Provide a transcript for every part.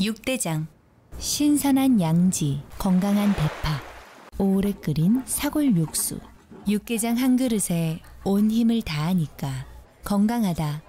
육대장 신선한 양지, 건강한 대파, 오래 끓인 사골 육수 육개장 한 그릇에 온 힘을 다하니까 건강하다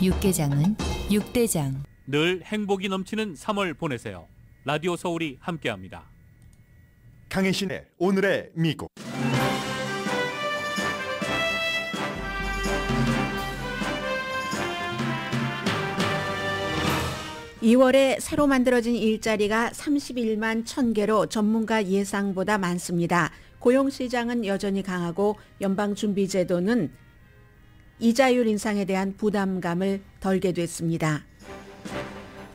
육개장은 육대장 늘 행복이 넘치는 3월 보내세요. 라디오 서울이 함께합니다. 강혜신의 오늘의 미국 이월에 새로 만들어진 일자리가 31만 1000개로 전문가 예상보다 많습니다. 고용시장은 여전히 강하고 연방준비제도는 이자율 인상에 대한 부담감을 덜게 됐습니다.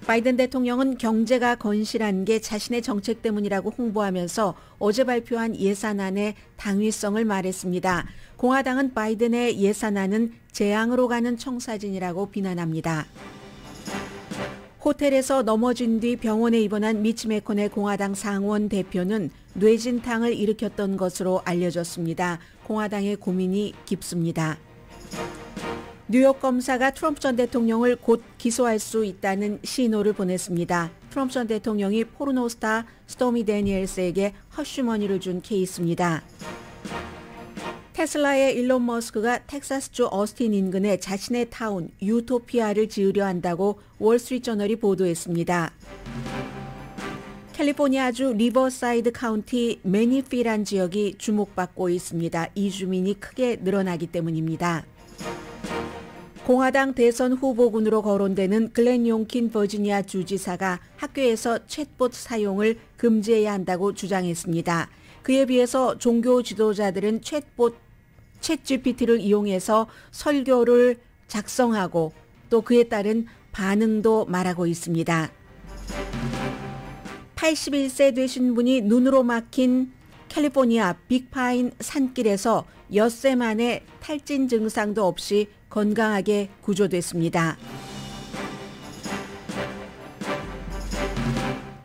바이든 대통령은 경제가 건실한 게 자신의 정책 때문이라고 홍보하면서 어제 발표한 예산안의 당위성을 말했습니다. 공화당은 바이든의 예산안은 재앙으로 가는 청사진이라고 비난합니다. 호텔에서 넘어진 뒤 병원에 입원한 미치 메콘의 공화당 상원 대표는 뇌진탕을 일으켰던 것으로 알려졌습니다. 공화당의 고민이 깊습니다. 뉴욕 검사가 트럼프 전 대통령을 곧 기소할 수 있다는 신호를 보냈습니다. 트럼프 전 대통령이 포르노스타 스토미 데니엘스에게 허쉬머니를 준 케이스입니다. 테슬라의 일론 머스크가 텍사스주 어스틴 인근에 자신의 타운 유토피아를 지으려 한다고 월스트리트저널이 보도했습니다. 캘리포니아주 리버사이드 카운티 매니피란 지역이 주목받고 있습니다. 이주민이 크게 늘어나기 때문입니다. 공화당 대선 후보군으로 거론되는 글렌 용킨 버지니아 주지사가 학교에서 챗봇 사용을 금지해야 한다고 주장했습니다. 그에 비해서 종교 지도자들은 챗봇, 챗GPT를 이용해서 설교를 작성하고 또 그에 따른 반응도 말하고 있습니다. 81세 되신 분이 눈으로 막힌 캘리포니아 빅파인 산길에서 엿새 만에 탈진 증상도 없이 건강하게 구조됐습니다.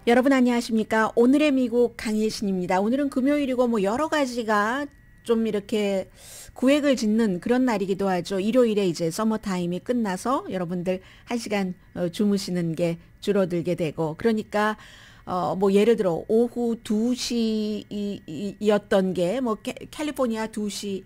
여러분 안녕하십니까? 오늘의 미국 강예신입니다. 오늘은 금요일이고 뭐 여러 가지가 좀 이렇게 구획을 짓는 그런 날이기도 하죠. 일요일에 이제 서머 타임이 끝나서 여러분들 한 시간 어, 주무시는 게 줄어들게 되고 그러니까 어, 뭐, 예를 들어, 오후 2시였던 게, 뭐, 캘리포니아 2시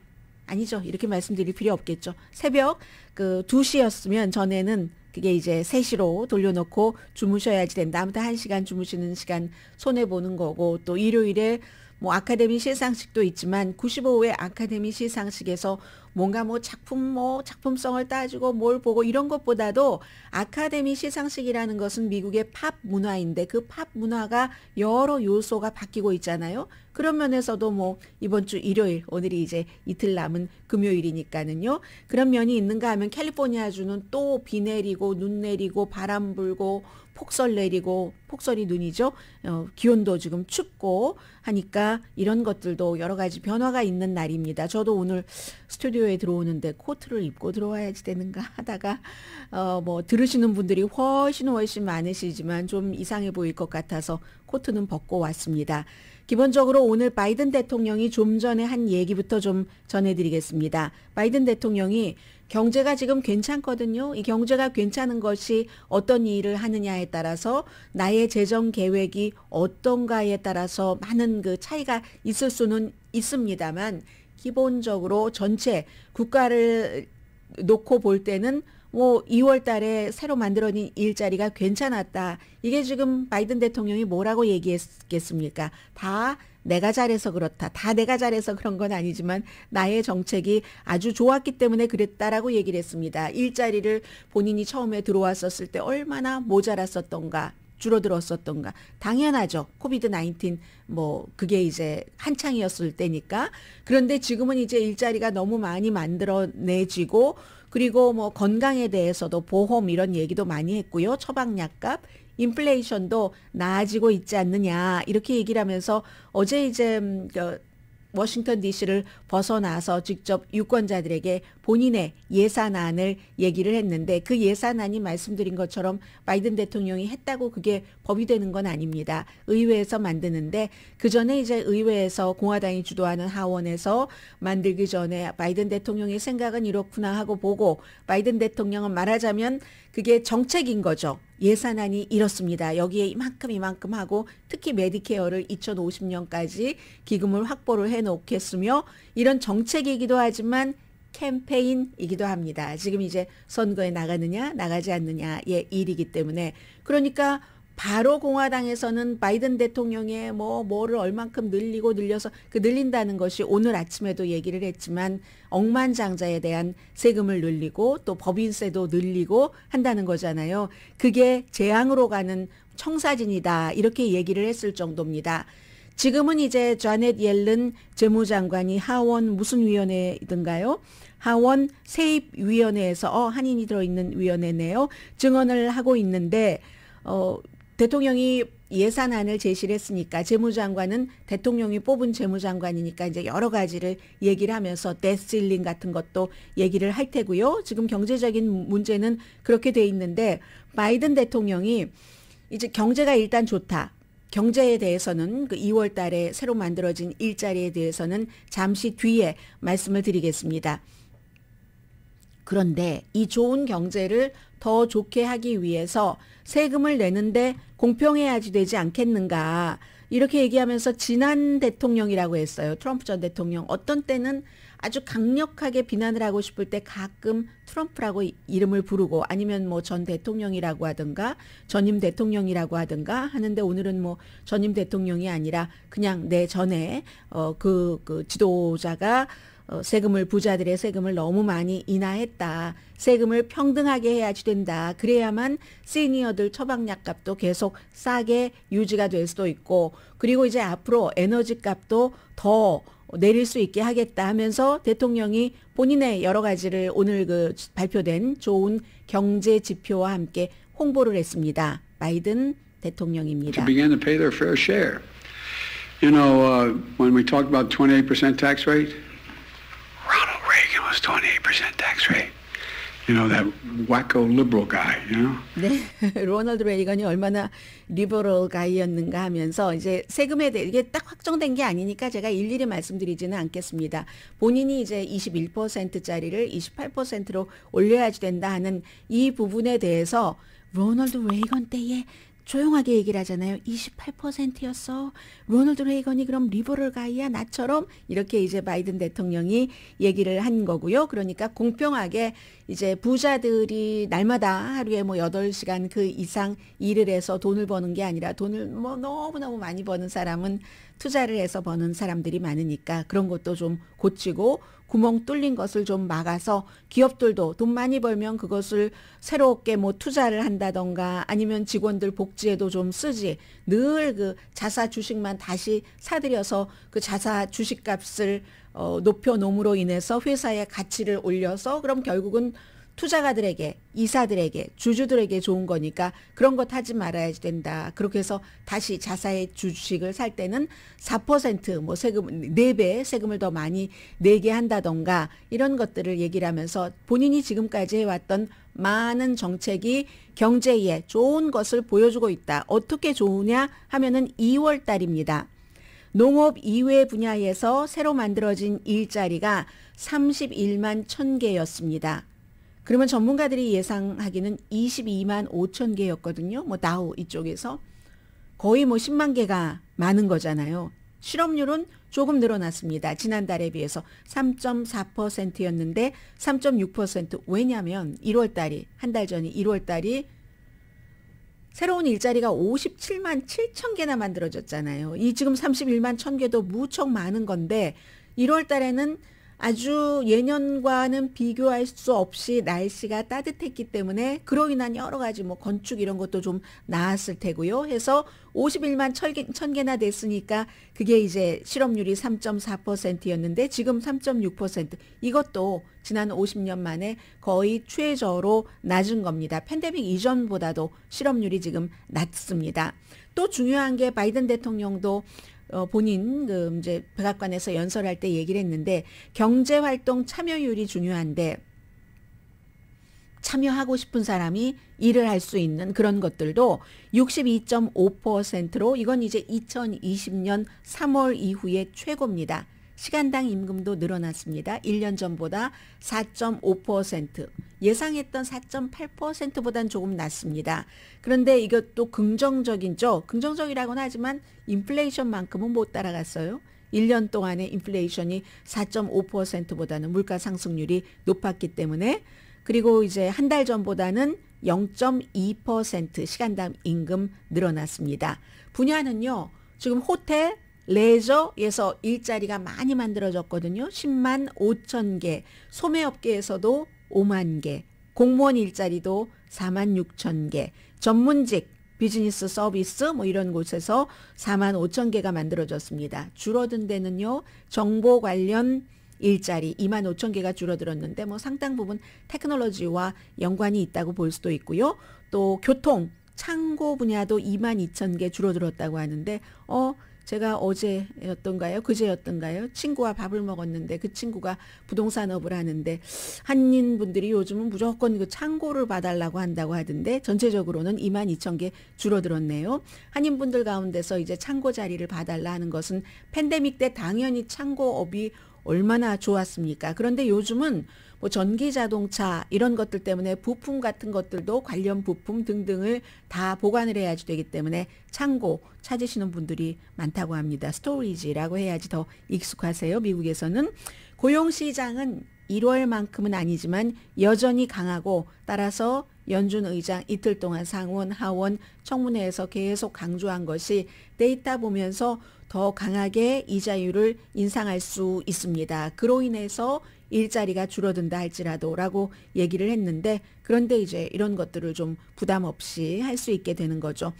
아니죠. 이렇게 말씀드릴 필요 없겠죠. 새벽 그 2시였으면 전에는 그게 이제 3시로 돌려놓고 주무셔야지 된다. 아무튼 1시간 주무시는 시간 손해보는 거고 또 일요일에 뭐 아카데미 시상식도 있지만 95회 아카데미 시상식에서 뭔가 뭐 작품 뭐 작품성을 따지고 뭘 보고 이런 것보다도 아카데미 시상식이라는 것은 미국의 팝 문화인데 그 팝 문화가 여러 요소가 바뀌고 있잖아요. 그런 면에서도 뭐 이번 주 일요일 오늘이 이제 이틀 남은 금요일이니까는요. 그런 면이 있는가 하면 캘리포니아주는 또 비 내리고 눈 내리고 바람 불고 폭설 내리고 폭설이 눈이죠. 어, 기온도 지금 춥고 하니까 이런 것들도 여러 가지 변화가 있는 날입니다. 저도 오늘 스튜디오에 들어오는데 코트를 입고 들어와야지 되는가 하다가 어, 뭐 들으시는 분들이 훨씬 훨씬 많으시지만 좀 이상해 보일 것 같아서 코트는 벗고 왔습니다. 기본적으로 오늘 바이든 대통령이 좀 전에 한 얘기부터 좀 전해드리겠습니다. 바이든 대통령이 경제가 지금 괜찮거든요. 이 경제가 괜찮은 것이 어떤 일을 하느냐에 따라서 나의 재정 계획이 어떤가에 따라서 많은 그 차이가 있을 수는 있습니다만 기본적으로 전체 국가를 놓고 볼 때는 뭐 2월 달에 새로 만들어진 일자리가 괜찮았다. 이게 지금 바이든 대통령이 뭐라고 얘기했겠습니까? 다 내가 잘해서 그렇다. 다 내가 잘해서 그런 건 아니지만 나의 정책이 아주 좋았기 때문에 그랬다라고 얘기를 했습니다. 일자리를 본인이 처음에 들어왔었을 때 얼마나 모자랐었던가. 줄어들었었던가. 당연하죠. 코비드 19뭐 그게 이제 한창이었을 때니까. 그런데 지금은 이제 일자리가 너무 많이 만들어내지고 그리고 뭐 건강에 대해서도 보험 이런 얘기도 많이 했고요. 처방약값, 인플레이션도 나아지고 있지 않느냐 이렇게 얘기를 하면서 어제 이제 음, 그 워싱턴 DC를 벗어나서 직접 유권자들에게 본인의 예산안을 얘기를 했는데 그 예산안이 말씀드린 것처럼 바이든 대통령이 했다고 그게 법이 되는 건 아닙니다. 의회에서 만드는데 그 전에 이제 의회에서 공화당이 주도하는 하원에서 만들기 전에 바이든 대통령의 생각은 이렇구나 하고 보고 바이든 대통령은 말하자면 그게 정책인 거죠. 예산안이 이렇습니다. 여기에 이만큼 이만큼 하고 특히 메디케어를 2050년까지 기금을 확보를 해 놓겠으며 이런 정책이기도 하지만 캠페인이기도 합니다. 지금 이제 선거에 나가느냐 나가지 않느냐의 일이기 때문에 그러니까 바로 공화당에서는 바이든 대통령의 뭐 뭐를 얼만큼 늘리고 늘려서 그 늘린다는 것이 오늘 아침에도 얘기를 했지만 억만장자에 대한 세금을 늘리고 또 법인세도 늘리고 한다는 거잖아요. 그게 재앙으로 가는 청사진이다 이렇게 얘기를 했을 정도입니다. 지금은 이제 좌넷 옐른 재무장관이 하원 무슨 위원회든가요? 하원 세입위원회에서 어, 한인이 들어있는 위원회네요. 증언을 하고 있는데 어, 대통령이 예산안을 제시를 했으니까 재무장관은 대통령이 뽑은 재무장관이니까 이제 여러 가지를 얘기를 하면서 데스일링 같은 것도 얘기를 할 테고요. 지금 경제적인 문제는 그렇게 돼 있는데 바이든 대통령이 이제 경제가 일단 좋다. 경제에 대해서는 그 2월 달에 새로 만들어진 일자리에 대해서는 잠시 뒤에 말씀을 드리겠습니다. 그런데 이 좋은 경제를 더 좋게 하기 위해서 세금을 내는데 공평해야지 되지 않겠는가. 이렇게 얘기하면서 지난 대통령이라고 했어요. 트럼프 전 대통령. 어떤 때는 아주 강력하게 비난을 하고 싶을 때 가끔 트럼프라고 이름을 부르고 아니면 뭐 전 대통령이라고 하든가 전임 대통령이라고 하든가 하는데 오늘은 뭐 전임 대통령이 아니라 그냥 내 전에 어 그그 그 지도자가 어, 세금을 부자들의 세금을 너무 많이 인하했다. 세금을 평등하게 해야지 된다. 그래야만 시니어들 처방약값도 계속 싸게 유지가 될 수도 있고 그리고 이제 앞으로 에너지값도 더 내릴 수 있게 하겠다 하면서 대통령이 본인의 여러 가지를 오늘 그 발표된 좋은 경제 지표와 함께 홍보를 했습니다. 바이든 대통령입니다. You know, uh, when we t a l k about 28% tax rate, almost 28% tax rate. You know, that wacko liberal guy, you know? 네, 로널드 레이건이 얼마나 리버럴 가이였는가 하면서 이제 세금에 대해 이게 딱 확정된 게 아니니까 제가 일일이 말씀드리지는 않겠습니다. 본인이 이제 21%짜리를 28%로 올려야지 된다 하는 이 부분에 대해서 로널드 레이건 때의 조용하게 얘기를 하잖아요. 28%였어. 로널드 레이건이 그럼 리버럴 가이야 나처럼 이렇게 이제 바이든 대통령이 얘기를 한 거고요. 그러니까 공평하게 이제 부자들이 날마다 하루에 뭐 8시간 그 이상 일을 해서 돈을 버는 게 아니라 돈을 뭐 너무너무 많이 버는 사람은 투자를 해서 버는 사람들이 많으니까 그런 것도 좀 고치고 구멍 뚫린 것을 좀 막아서 기업들도 돈 많이 벌면 그것을 새롭게 뭐 투자를 한다던가 아니면 직원들 복지에도 좀 쓰지 늘 그 자사 주식만 다시 사들여서 그 자사 주식 값을 어, 높여 놓음으로 인해서 회사의 가치를 올려서 그럼 결국은 투자가들에게, 이사들에게, 주주들에게 좋은 거니까 그런 것 하지 말아야 된다. 그렇게 해서 다시 자사의 주식을 살 때는 4%뭐 세금, 4배 세금을 더 많이 내게 한다던가 이런 것들을 얘기를 하면서 본인이 지금까지 해왔던 많은 정책이 경제에 좋은 것을 보여주고 있다. 어떻게 좋으냐 하면은 2월 달입니다. 농업 이외 분야에서 새로 만들어진 일자리가 31만 1000개였습니다. 그러면 전문가들이 예상하기는 22만 5천 개였거든요. 뭐 나우 이쪽에서 거의 뭐 10만 개가 많은 거잖아요. 실업률은 조금 늘어났습니다. 지난달에 비해서 3.4%였는데 3.6% 왜냐하면 1월 달이 한 달 전이 1월 달이 새로운 일자리가 57만 7천 개나 만들어졌잖아요. 이 지금 31만 1천 개도 무척 많은 건데 1월 달에는 아주 예년과는 비교할 수 없이 날씨가 따뜻했기 때문에 그로 인한 여러 가지 뭐 건축 이런 것도 좀 나았을 테고요. 해서 51만 1000개, 나 됐으니까 그게 이제 실업률이 3.4%였는데 지금 3.6% 이것도 지난 50년 만에 거의 최저로 낮은 겁니다. 팬데믹 이전보다도 실업률이 지금 낮습니다. 또 중요한 게 바이든 대통령도 어, 본인 그 이제 백악관에서 연설할 때 얘기를 했는데 경제 활동 참여율이 중요한데 참여하고 싶은 사람이 일을 할 수 있는 그런 것들도 62.5%로 이건 이제 2020년 3월 이후의 최고입니다. 시간당 임금도 늘어났습니다. 1년 전보다 4.5% 예상했던 4.8%보단 조금 낮습니다. 그런데 이것도 긍정적인 쪽, 긍정적이라고는 하지만 인플레이션만큼은 못 따라갔어요. 1년 동안의 인플레이션이 4.5%보다는 물가 상승률이 높았기 때문에 그리고 이제 한 달 전보다는 0.2% 시간당 임금 늘어났습니다. 분야는요. 지금 호텔, 레저에서 일자리가 많이 만들어졌거든요. 10만 5천 개, 소매업계에서도 5만 개, 공무원 일자리도 4만 6천 개, 전문직, 비즈니스 서비스 뭐 이런 곳에서 4만 5천 개가 만들어졌습니다. 줄어든 데는요, 정보 관련 일자리 2만 5천 개가 줄어들었는데 뭐 상당 부분 테크놀로지와 연관이 있다고 볼 수도 있고요. 또 교통, 창고 분야도 2만 2천 개 줄어들었다고 하는데, 어, 제가 어제였던가요? 그제였던가요? 친구와 밥을 먹었는데 그 친구가 부동산업을 하는데 한인분들이 요즘은 무조건 그 창고를 봐달라고 한다고 하던데 전체적으로는 2만 2천 개 줄어들었네요. 한인분들 가운데서 이제 창고 자리를 봐달라 하는 것은 팬데믹 때 당연히 창고업이 얼마나 좋았습니까? 그런데 요즘은 뭐 전기 자동차 이런 것들 때문에 부품 같은 것들도 관련 부품 등등을 다 보관을 해야지 되기 때문에 창고 찾으시는 분들이 많다고 합니다. 스토리지라고 해야지 더 익숙하세요. 미국에서는 고용 시장은 1월만큼은 아니지만 여전히 강하고 따라서 연준 의장 이틀 동안 상원 하원 청문회에서 계속 강조한 것이 데이터 보면서 더 강하게 이자율을 인상할 수 있습니다. 그로 인해서 일자리가 줄어든다 할지라도라고 얘기를 했는데 그런데 이제 이런 것들을 좀 부담 없이 할 수 있게 되는 거죠.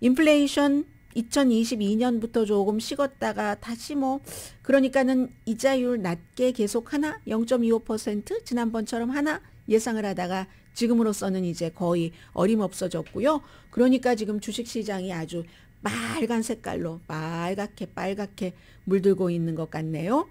인플레이션 2022년부터 조금 식었다가 다시 뭐 그러니까는 이자율 낮게 계속 하나 0.25% 지난번처럼 하나 예상을 하다가 지금으로서는 이제 거의 어림없어졌고요. 그러니까 지금 주식시장이 아주 빨간 색깔로 빨갛게 빨갛게 물들고 있는 것 같네요.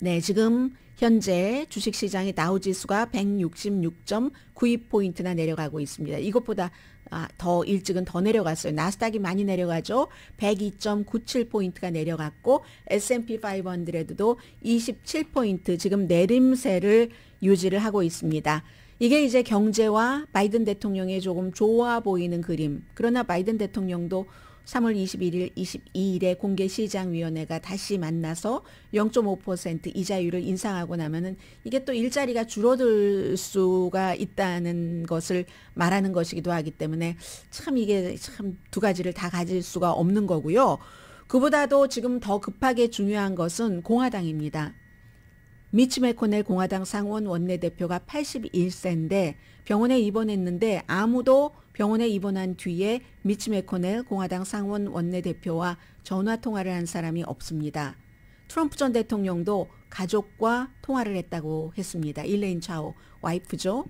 네, 지금 현재 주식시장의 다우지수가 166.92포인트나 내려가고 있습니다. 이것보다 아, 더 일찍은 더 내려갔어요. 나스닥이 많이 내려가죠. 102.97포인트가 내려갔고 S&P 500도 27포인트 지금 내림세를 유지를 하고 있습니다. 이게 이제 경제와 바이든 대통령의 조금 좋아 보이는 그림. 그러나 바이든 대통령도 3월 21일, 22일에 공개시장위원회가 다시 만나서 0.5% 이자율을 인상하고 나면은 이게 또 일자리가 줄어들 수가 있다는 것을 말하는 것이기도 하기 때문에 참 이게 참 두 가지를 다 가질 수가 없는 거고요. 그보다도 지금 더 급하게 중요한 것은 공화당입니다. 미치 메코넬 공화당 상원 원내대표가 81세인데 병원에 입원했는데 아무도 병원에 입원한 뒤에 미치 메코넬 공화당 상원 원내대표와 전화통화를 한 사람이 없습니다. 트럼프 전 대통령도 가족과 통화를 했다고 했습니다. 일레인 차오 와이프죠.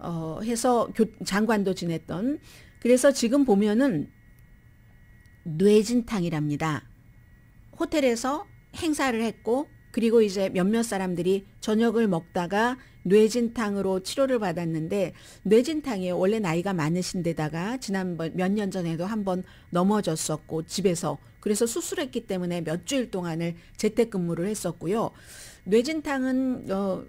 어, 해서 교, 장관도 지냈던. 그래서 지금 보면은 뇌진탕이랍니다. 호텔에서 행사를 했고 그리고 이제 몇몇 사람들이 저녁을 먹다가 뇌진탕으로 치료를 받았는데 뇌진탕에 원래 나이가 많으신데다가 지난번 몇 년 전에도 한 번 넘어졌었고 집에서 그래서 수술했기 때문에 몇 주일 동안을 재택근무를 했었고요. 뇌진탕은 어,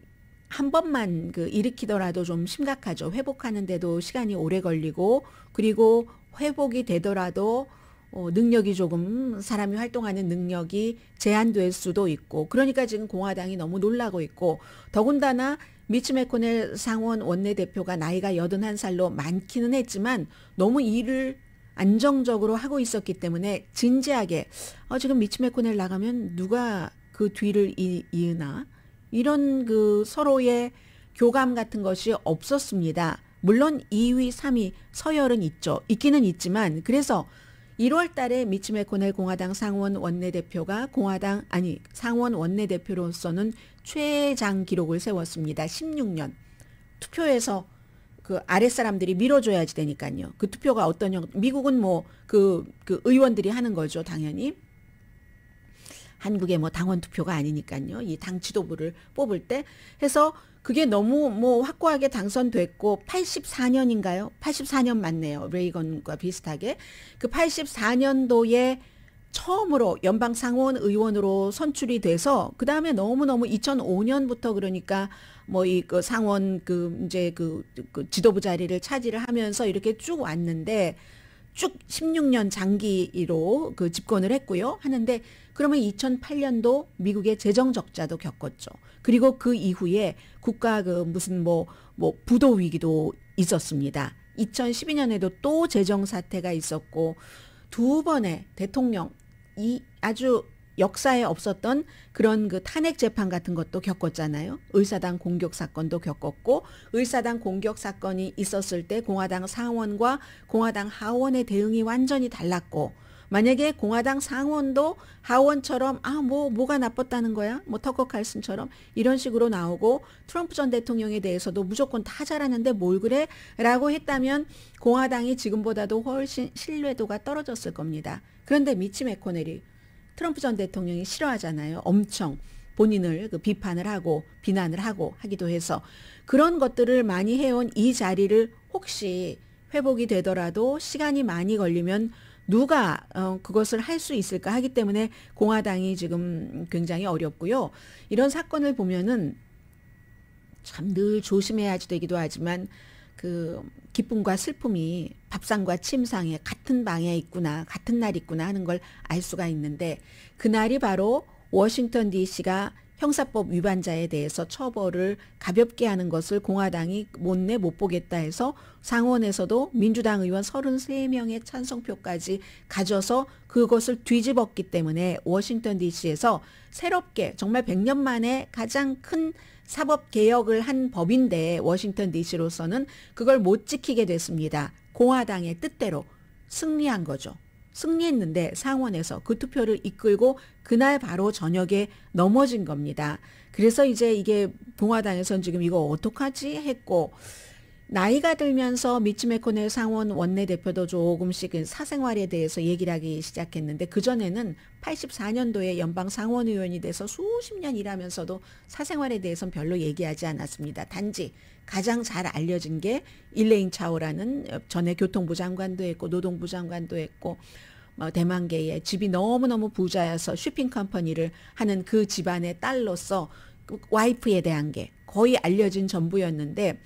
한 번만 그 일으키더라도 좀 심각하죠. 회복하는데도 시간이 오래 걸리고 그리고 회복이 되더라도 어, 능력이 조금 사람이 활동하는 능력이 제한될 수도 있고 그러니까 지금 공화당이 너무 놀라고 있고 더군다나 미츠 메코넬 상원 원내대표가 나이가 81살로 많기는 했지만 너무 일을 안정적으로 하고 있었기 때문에 진지하게 어, 지금 미츠 메코넬 나가면 누가 그 뒤를 이, 이으나 이런 그 서로의 교감 같은 것이 없었습니다. 물론 2위, 3위 서열은 있죠. 있기는 있지만 그래서 1월 달에 미츠메 코넬 공화당 상원 원내대표가 공화당 아니 상원 원내대표로서는 최장 기록을 세웠습니다. 16년 투표에서 그 아랫사람들이 밀어줘야지 되니까요. 그 투표가 어떤 형 미국은 뭐 그그 그 의원들이 하는 거죠, 당연히. 한국의 뭐 당원 투표가 아니니까요. 이 당 지도부를 뽑을 때 해서 그게 너무 뭐 확고하게 당선됐고 84년인가요? 84년 맞네요. 레이건과 비슷하게 그 84년도에 처음으로 연방 상원 의원으로 선출이 돼서 그러니까 뭐 그 다음에 너무 너무 2005년부터 그러니까 뭐 이 그 상원 그 이제 그, 그 지도부 자리를 차지를 하면서 이렇게 쭉 왔는데 쭉 16년 장기로 그 집권을 했고요 하는데 그러면 2008년도 미국의 재정 적자도 겪었죠. 그리고 그 이후에 국가 그 무슨 뭐, 뭐 부도 위기도 있었습니다. 2012년에도 또 재정 사태가 있었고 두 번의 대통령 이 아주 역사에 없었던 그런 그 탄핵 재판 같은 것도 겪었잖아요. 의사당 공격 사건도 겪었고 의사당 공격 사건이 있었을 때 공화당 상원과 공화당 하원의 대응이 완전히 달랐고 만약에 공화당 상원도 하원처럼 아 뭐 뭐가 나빴다는 거야? 뭐 터커 칼슨처럼 이런 식으로 나오고 트럼프 전 대통령에 대해서도 무조건 다 잘하는데 뭘 그래? 라고 했다면 공화당이 지금보다도 훨씬 신뢰도가 떨어졌을 겁니다. 그런데 미치 맥코넬이 트럼프 전 대통령이 싫어하잖아요. 엄청 본인을 그 비판을 하고 비난을 하고 하기도 해서 그런 것들을 많이 해온 이 자리를 혹시 회복이 되더라도 시간이 많이 걸리면 누가 어, 그것을 할 수 있을까 하기 때문에 공화당이 지금 굉장히 어렵고요. 이런 사건을 보면은 참 늘 조심해야지 되기도 하지만 그 기쁨과 슬픔이 밥상과 침상에 같은 방에 있구나, 같은 날 있구나 하는 걸 알 수가 있는데 그날이 바로 워싱턴 DC가 형사법 위반자에 대해서 처벌을 가볍게 하는 것을 공화당이 못내 못 보겠다 해서 상원에서도 민주당 의원 33명의 찬성표까지 가져서 그것을 뒤집었기 때문에 워싱턴 DC에서 새롭게 정말 100년 만에 가장 큰 사법 개혁을 한 법인데 워싱턴 DC로서는 그걸 못 지키게 됐습니다. 공화당의 뜻대로 승리한 거죠. 승리했는데 상원에서 그 투표를 이끌고 그날 바로 저녁에 넘어진 겁니다. 그래서 이제 이게 봉화당에서는 지금 이거 어떡하지 했고 나이가 들면서 미츠 메코넬 상원 원내대표도 조금씩 사생활에 대해서 얘기를 하기 시작했는데 그전에는 84년도에 연방 상원 의원이 돼서 수십 년 일하면서도 사생활에 대해서는 별로 얘기하지 않았습니다. 단지 가장 잘 알려진 게 일레인 차오라는 전에 교통부 장관도 했고 노동부 장관도 했고 뭐 대만계의 집이 너무너무 부자여서 쇼핑 컴퍼니를 하는 그 집안의 딸로서 와이프에 대한 게 거의 알려진 전부였는데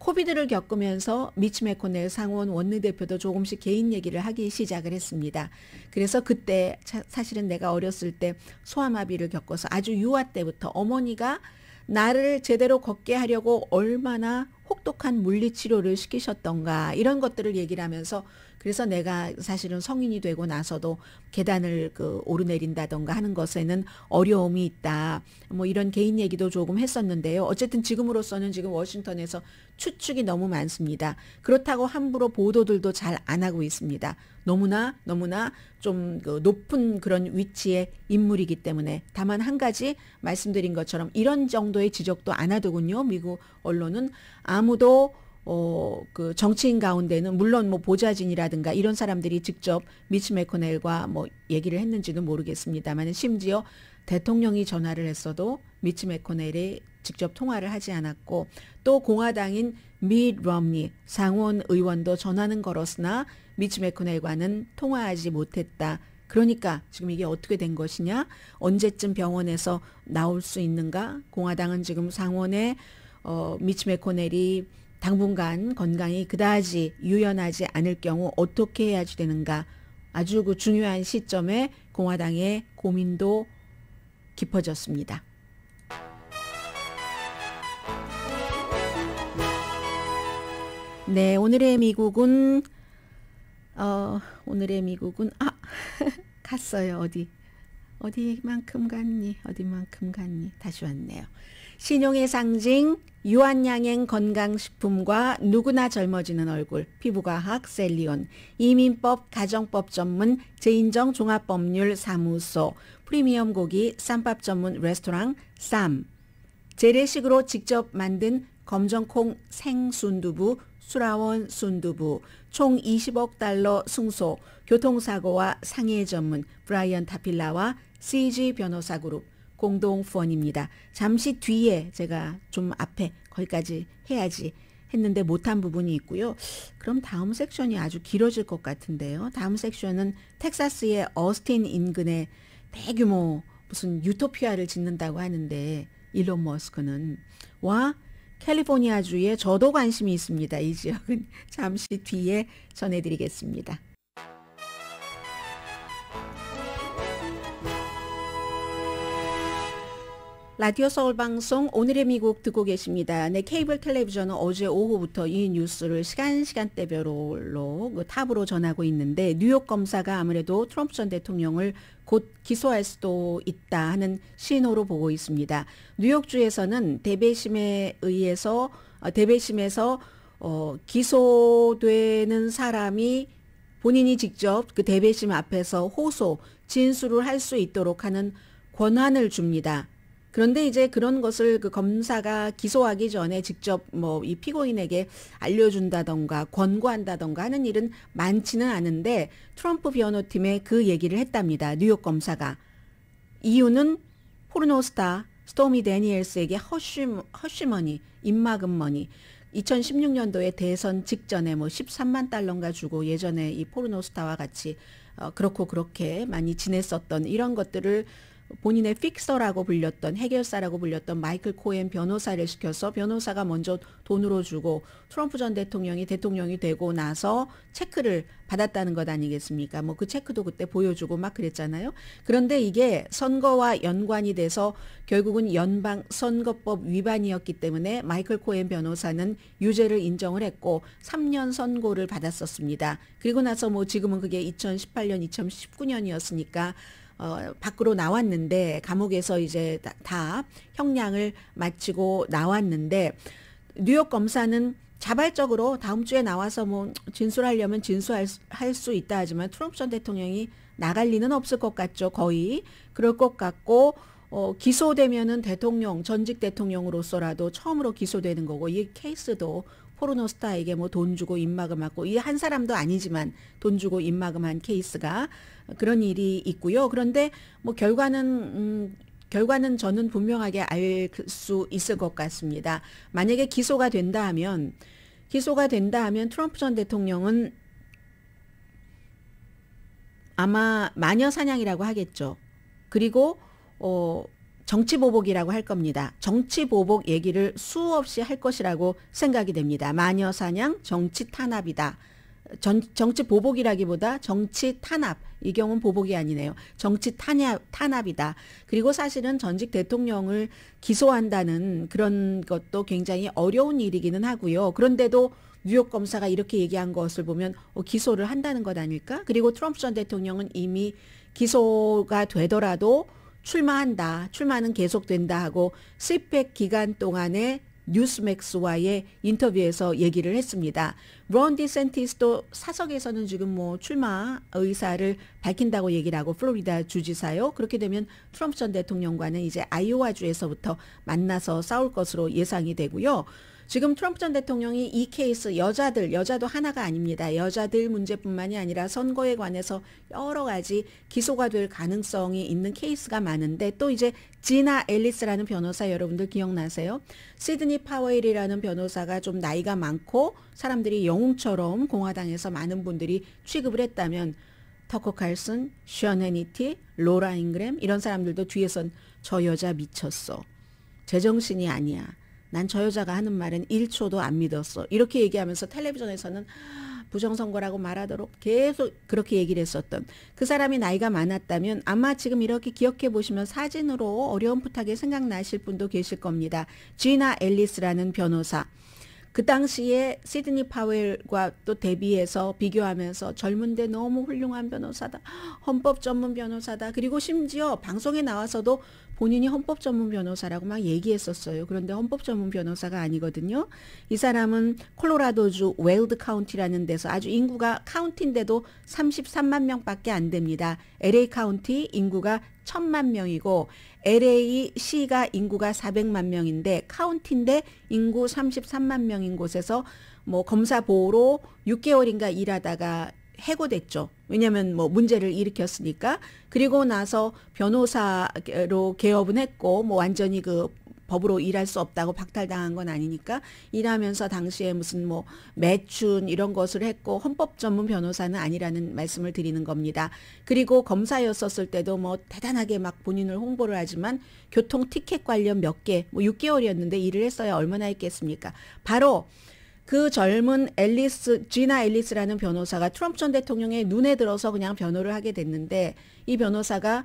코비드를 겪으면서 미치 메코넬 상원 원내대표도 조금씩 개인 얘기를 하기 시작을 했습니다. 그래서 그때 사실은 내가 어렸을 때 소아마비를 겪어서 아주 유아 때부터 어머니가 나를 제대로 걷게 하려고 얼마나 혹독한 물리치료를 시키셨던가 이런 것들을 얘기를 하면서 그래서 내가 사실은 성인이 되고 나서도 계단을 그 오르내린다던가 하는 것에는 어려움이 있다. 뭐 이런 개인 얘기도 조금 했었는데요. 어쨌든 지금으로서는 지금 워싱턴에서 추측이 너무 많습니다. 그렇다고 함부로 보도들도 잘 안 하고 있습니다. 너무나 너무나 좀 그 높은 그런 위치의 인물이기 때문에 다만 한 가지 말씀드린 것처럼 이런 정도의 지적도 안 하더군요. 미국 언론은 아무도 어, 그 정치인 가운데는 물론 뭐 보좌진이라든가 이런 사람들이 직접 미츠 메코넬과 뭐 얘기를 했는지는 모르겠습니다만 심지어 대통령이 전화를 했어도 미츠 메코넬이 직접 통화를 하지 않았고 또 공화당인 미 럼니 상원 의원도 전화는 걸었으나 미츠 메코넬과는 통화하지 못했다. 그러니까 지금 이게 어떻게 된 것이냐? 언제쯤 병원에서 나올 수 있는가? 공화당은 지금 상원에 어, 미츠 메코넬이 당분간 건강이 그다지 유연하지 않을 경우 어떻게 해야지 되는가 아주 그 중요한 시점에 공화당의 고민도 깊어졌습니다. 네, 오늘의 미국은 어, 오늘의 미국은 아 갔어요 어디 어디만큼 갔니 어디만큼 갔니 다시 왔네요. 신용의 상징 유한양행 건강식품과 누구나 젊어지는 얼굴 피부과학 셀리온 이민법 가정법 전문 제인정 종합법률 사무소 프리미엄 고기 쌈밥 전문 레스토랑 쌈 재래식으로 직접 만든 검정콩 생순두부 수라원 순두부 총 20억 달러 승소 교통사고와 상해 전문 브라이언 타필라와 CG 변호사그룹 공동후원입니다. 잠시 뒤에 제가 좀 앞에 거기까지 해야지 했는데 못한 부분이 있고요. 그럼 다음 섹션이 아주 길어질 것 같은데요. 다음 섹션은 텍사스의 어스틴 인근에 대규모 무슨 유토피아를 짓는다고 하는데 일론 머스크는 와 캘리포니아주에 저도 관심이 있습니다. 이 지역은 잠시 뒤에 전해드리겠습니다. 라디오 서울 방송 오늘의 미국 듣고 계십니다. 네, 케이블 텔레비전은 어제 오후부터 이 뉴스를 시간 시간대별로 그 탑으로 전하고 있는데 뉴욕 검사가 아무래도 트럼프 전 대통령을 곧 기소할 수도 있다 하는 신호로 보고 있습니다. 뉴욕주에서는 대배심에 의해서 어, 대배심에서 어, 기소되는 사람이 본인이 직접 그 대배심 앞에서 호소 진술을 할 수 있도록 하는 권한을 줍니다. 그런데 이제 그런 것을 그 검사가 기소하기 전에 직접 뭐 이 피고인에게 알려준다던가 권고한다던가 하는 일은 많지는 않은데 트럼프 변호팀에 그 얘기를 했답니다. 뉴욕 검사가. 이유는 포르노스타 스토미 데니엘스에게 허쉬, 허쉬머니, 입마금머니 2016년도에 대선 직전에 뭐 13만 달러인가 주고 예전에 이 포르노스타와 같이 어, 그렇고 그렇게 많이 지냈었던 이런 것들을 본인의 픽서라고 불렸던 해결사라고 불렸던 마이클 코엔 변호사를 시켜서 변호사가 먼저 돈으로 주고 트럼프 전 대통령이 대통령이 되고 나서 체크를 받았다는 것 아니겠습니까? 뭐 그 체크도 그때 보여주고 막 그랬잖아요. 그런데 이게 선거와 연관이 돼서 결국은 연방 선거법 위반이었기 때문에 마이클 코엔 변호사는 유죄를 인정을 했고 3년 선고를 받았었습니다. 그리고 나서 뭐 지금은 그게 2018년, 2019년이었으니까 어, 밖으로 나왔는데 감옥에서 이제 다, 다 형량을 마치고 나왔는데 뉴욕 검사는 자발적으로 다음 주에 나와서 뭐 진술하려면 진술할 수, 수 있다 하지만 트럼프 전 대통령이 나갈 리는 없을 것 같죠. 거의 그럴 것 같고 어, 기소되면은 대통령 전직 대통령으로서라도 처음으로 기소되는 거고 이 케이스도 포르노스타에게 뭐 돈 주고 입막음 하고 이 한 사람도 아니지만 돈 주고 입막음한 케이스가 그런 일이 있고요. 그런데 뭐 결과는 음 결과는 저는 분명하게 알 수 있을 것 같습니다. 만약에 기소가 된다 하면 기소가 된다 하면 트럼프 전 대통령은 아마 마녀 사냥이라고 하겠죠. 그리고 어 정치보복이라고 할 겁니다. 정치보복 얘기를 수없이 할 것이라고 생각이 됩니다. 마녀 사냥, 정치 탄압이다. 전, 정치 보복이라기보다 정치 탄압. 이 경우는 보복이 아니네요. 정치 탄압, 탄압이다. 그리고 사실은 전직 대통령을 기소한다는 그런 것도 굉장히 어려운 일이기는 하고요. 그런데도 뉴욕 검사가 이렇게 얘기한 것을 보면 어, 기소를 한다는 것 아닐까? 그리고 트럼프 전 대통령은 이미 기소가 되더라도 출마한다. 출마는 계속된다 하고 스펙 기간 동안에 뉴스맥스와의 인터뷰에서 얘기를 했습니다. 브론 디센티스도 사석에서는 지금 뭐 출마 의사를 밝힌다고 얘기를 하고 플로리다 주지사요. 그렇게 되면 트럼프 전 대통령과는 이제 아이오와주에서부터 만나서 싸울 것으로 예상이 되고요. 지금 트럼프 전 대통령이 이 케이스 여자들 여자도 하나가 아닙니다. 여자들 문제뿐만이 아니라 선거에 관해서 여러 가지 기소가 될 가능성이 있는 케이스가 많은데 또 이제 지나 앨리스라는 변호사 여러분들 기억나세요? 시드니 파웨일이라는 변호사가 좀 나이가 많고 사람들이 영웅처럼 공화당에서 많은 분들이 취급을 했다면 터커 칼슨, 션 해니티, 로라 잉그램 이런 사람들도 뒤에선 저 여자 미쳤어. 제정신이 아니야. 난저 여자가 하는 말은 1초도 안 믿었어. 이렇게 얘기하면서 텔레비전에서는 부정선거라고 말하도록 계속 그렇게 얘기를 했었던 그 사람이 나이가 많았다면 아마 지금 이렇게 기억해 보시면 사진으로 어려운 부탁에 생각나실 분도 계실 겁니다. 지나 앨리스라는 변호사. 그 당시에 시드니 파웰과 또 대비해서 비교하면서 젊은데 너무 훌륭한 변호사다. 헌법 전문 변호사다. 그리고 심지어 방송에 나와서도 본인이 헌법 전문 변호사라고 막 얘기했었어요. 그런데 헌법 전문 변호사가 아니거든요. 이 사람은 콜로라도주 웰드 카운티라는 데서 아주 인구가 카운티인데도 33만 명밖에 안 됩니다. LA 카운티 인구가 1000만 명이고 LA시가 인구가 400만 명인데 카운티인데 인구 33만 명인 곳에서 뭐 검사 보호로 6개월인가 일하다가 해고됐죠. 왜냐하면 뭐 문제를 일으켰으니까 그리고 나서 변호사로 개업은 했고 뭐 완전히 그 법으로 일할 수 없다고 박탈당한 건 아니니까 일하면서 당시에 무슨 뭐 매춘 이런 것을 했고 헌법 전문 변호사는 아니라는 말씀을 드리는 겁니다. 그리고 검사였었을 때도 뭐 대단하게 막 본인을 홍보를 하지만 교통 티켓 관련 몇 개, 뭐 6개월이었는데 일을 했어야 얼마나 했겠습니까? 바로 그 젊은 앨리스 지나 앨리스라는 변호사가 트럼프 전 대통령의 눈에 들어서 그냥 변호를 하게 됐는데 이 변호사가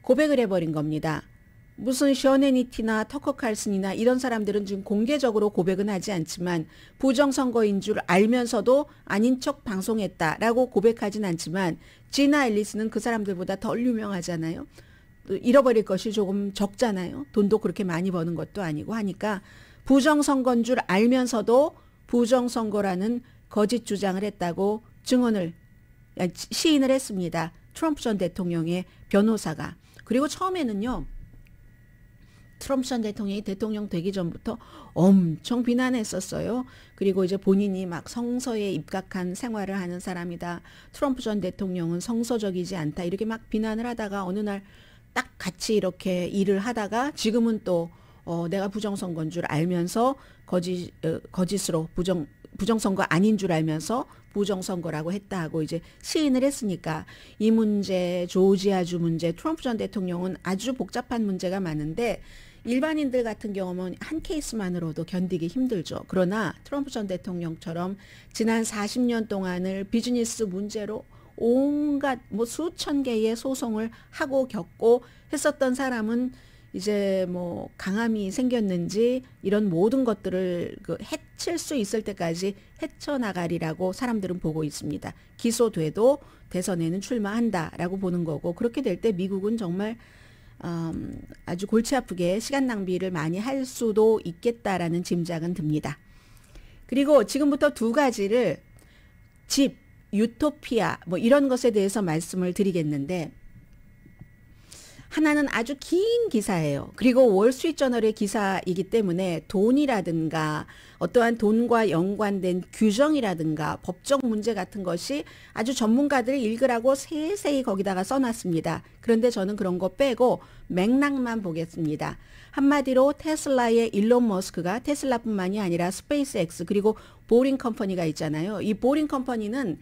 고백을 해버린 겁니다. 무슨 셔네니티나 터커 칼슨이나 이런 사람들은 지금 공개적으로 고백은 하지 않지만 부정선거인 줄 알면서도 아닌 척 방송했다라고 고백하진 않지만 지나 앨리스는 그 사람들보다 덜 유명하잖아요. 잃어버릴 것이 조금 적잖아요. 돈도 그렇게 많이 버는 것도 아니고 하니까 부정선거인 줄 알면서도 부정선거라는 거짓 주장을 했다고 증언을 아, 시인을 했습니다. 트럼프 전 대통령의 변호사가. 그리고 처음에는요. 트럼프 전 대통령이 대통령 되기 전부터 엄청 비난했었어요. 그리고 이제 본인이 막 성서에 입각한 생활을 하는 사람이다. 트럼프 전 대통령은 성서적이지 않다. 이렇게 막 비난을 하다가 어느 날 딱 같이 이렇게 일을 하다가 지금은 또 어, 내가 부정선거인 줄 알면서 거짓 어, 거짓으로 부정 부정선거 아닌 줄 알면서 부정선거라고 했다 하고 이제 시인을 했으니까 이 문제, 조지아주 문제, 트럼프 전 대통령은 아주 복잡한 문제가 많은데 일반인들 같은 경우는 한 케이스만으로도 견디기 힘들죠. 그러나 트럼프 전 대통령처럼 지난 40년 동안을 비즈니스 문제로 온갖 뭐 수천 개의 소송을 하고 겪고 했었던 사람은 이제 뭐 강함이 생겼는지 이런 모든 것들을 그 해칠 수 있을 때까지 헤쳐나가리라고 사람들은 보고 있습니다. 기소돼도 대선에는 출마한다라고 보는 거고 그렇게 될 때 미국은 정말 음, 아주 골치 아프게 시간 낭비를 많이 할 수도 있겠다라는 짐작은 듭니다. 그리고 지금부터 두 가지를 집, 유토피아 뭐 이런 것에 대해서 말씀을 드리겠는데 하나는 아주 긴 기사예요. 그리고 월스트리트저널의 기사이기 때문에 돈이라든가 어떠한 돈과 연관된 규정이라든가 법적 문제 같은 것이 아주 전문가들 읽으라고 세세히 거기다가 써놨습니다. 그런데 저는 그런 거 빼고 맥락만 보겠습니다. 한마디로 테슬라의 일론 머스크가 테슬라뿐만이 아니라 스페이스X 그리고 보링 컴퍼니가 있잖아요. 이 보링 컴퍼니는